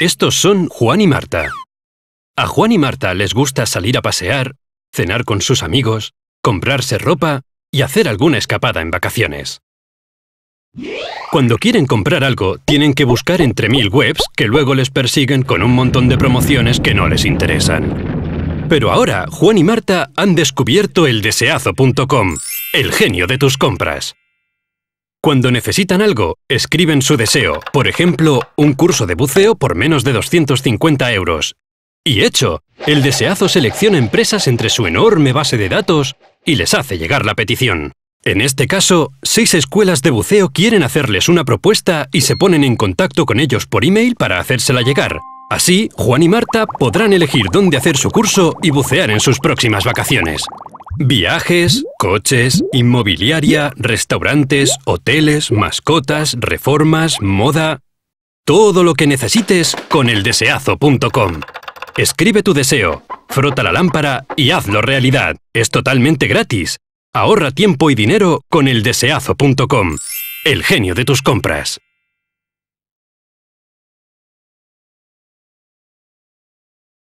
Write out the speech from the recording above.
Estos son Juan y Marta. A Juan y Marta les gusta salir a pasear, cenar con sus amigos, comprarse ropa y hacer alguna escapada en vacaciones. Cuando quieren comprar algo, tienen que buscar entre mil webs que luego les persiguen con un montón de promociones que no les interesan. Pero ahora, Juan y Marta han descubierto eldeseazo.com, el genio de tus compras. Cuando necesitan algo, escriben su deseo, por ejemplo, un curso de buceo por menos de 250 euros. Y hecho, el deseazo selecciona empresas entre su enorme base de datos y les hace llegar la petición. En este caso, seis escuelas de buceo quieren hacerles una propuesta y se ponen en contacto con ellos por email para hacérsela llegar. Así, Juan y Marta podrán elegir dónde hacer su curso y bucear en sus próximas vacaciones. Viajes, coches, inmobiliaria, restaurantes, hoteles, mascotas, reformas, moda... Todo lo que necesites con eldeseazo.com. Escribe tu deseo, frota la lámpara y hazlo realidad. Es totalmente gratis. Ahorra tiempo y dinero con eldeseazo.com. El genio de tus compras.